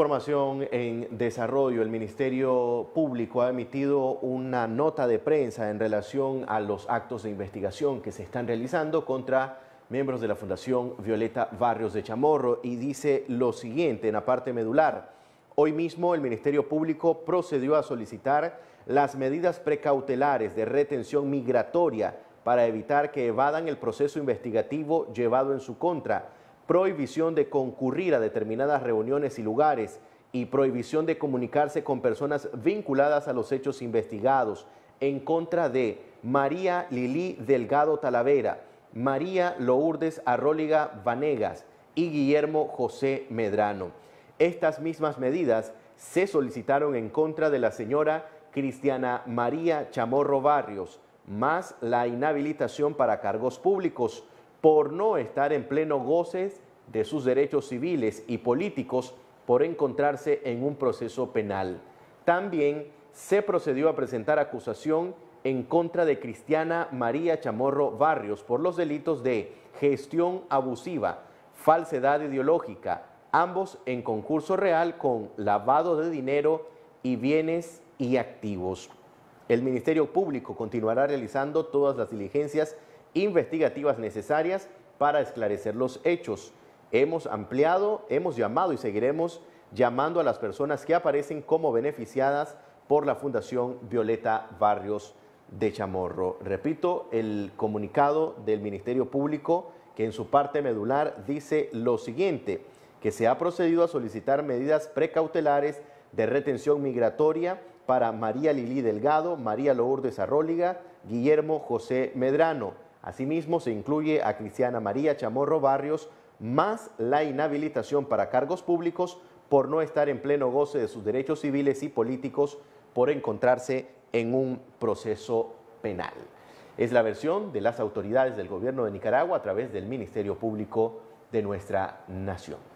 Información en desarrollo. El Ministerio Público ha emitido una nota de prensa en relación a los actos de investigación que se están realizando contra miembros de la Fundación Violeta Barrios de Chamorro y dice lo siguiente en la parte medular. Hoy mismo el Ministerio Público procedió a solicitar las medidas precautelares de retención migratoria para evitar que evadan el proceso investigativo llevado en su contra prohibición de concurrir a determinadas reuniones y lugares y prohibición de comunicarse con personas vinculadas a los hechos investigados en contra de María Lili Delgado Talavera, María Lourdes Arróliga Vanegas y Guillermo José Medrano. Estas mismas medidas se solicitaron en contra de la señora Cristiana María Chamorro Barrios, más la inhabilitación para cargos públicos, por no estar en pleno goces de sus derechos civiles y políticos por encontrarse en un proceso penal. También se procedió a presentar acusación en contra de Cristiana María Chamorro Barrios por los delitos de gestión abusiva, falsedad ideológica, ambos en concurso real con lavado de dinero y bienes y activos. El Ministerio Público continuará realizando todas las diligencias investigativas necesarias para esclarecer los hechos. Hemos ampliado, hemos llamado y seguiremos llamando a las personas que aparecen como beneficiadas por la Fundación Violeta Barrios de Chamorro. Repito, el comunicado del Ministerio Público que en su parte medular dice lo siguiente, que se ha procedido a solicitar medidas precautelares de retención migratoria para María Lili Delgado, María Lourdes Arróliga, Guillermo José Medrano, Asimismo, se incluye a Cristiana María Chamorro Barrios, más la inhabilitación para cargos públicos por no estar en pleno goce de sus derechos civiles y políticos por encontrarse en un proceso penal. Es la versión de las autoridades del gobierno de Nicaragua a través del Ministerio Público de nuestra nación.